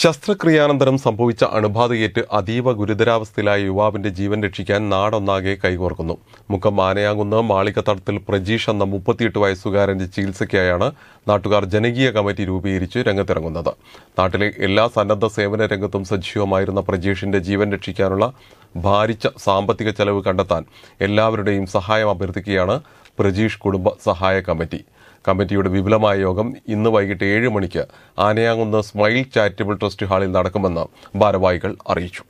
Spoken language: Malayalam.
ശസ്ത്രക്രിയാനന്തരം സംഭവിച്ച അണുബാധയേറ്റ് അതീവ ഗുരുതരാവസ്ഥയിലായ യുവാവിന്റെ ജീവൻ രക്ഷിക്കാൻ നാടൊന്നാകെ കൈകോർക്കുന്നു മുഖം ആനയാകുന്ന മാളികത്തടത്തിൽ പ്രജീഷ് എന്ന മുപ്പത്തിയെട്ട് വയസ്സുകാരന്റെ ചികിത്സയ്ക്കായാണ് നാട്ടുകാർ ജനകീയ കമ്മിറ്റി രൂപീകരിച്ച് രംഗത്തിറങ്ങുന്നത് നാട്ടിലെ എല്ലാ സന്നദ്ധ സേവന രംഗത്തും സജീവമായിരുന്ന പ്രജീഷിന്റെ ജീവൻ രക്ഷിക്കാനുള്ള ഭാരിച്ച സാമ്പത്തിക ചെലവ് കണ്ടെത്താൻ എല്ലാവരുടെയും സഹായം അഭ്യർത്ഥിക്കുകയാണ് പ്രജീഷ് കുടുംബ സഹായ കമ്മിറ്റി കമ്മിറ്റിയുടെ വിപുലമായ യോഗം ഇന്ന് വൈകിട്ട് ഏഴ് മണിക്ക് ആനയാങ്കുന്ന് സ്മൈൽ ചാരിറ്റബിൾ ട്രസ്റ്റ് ഹാളിൽ നടക്കുമെന്ന് ഭാരവാഹികൾ അറിയിച്ചു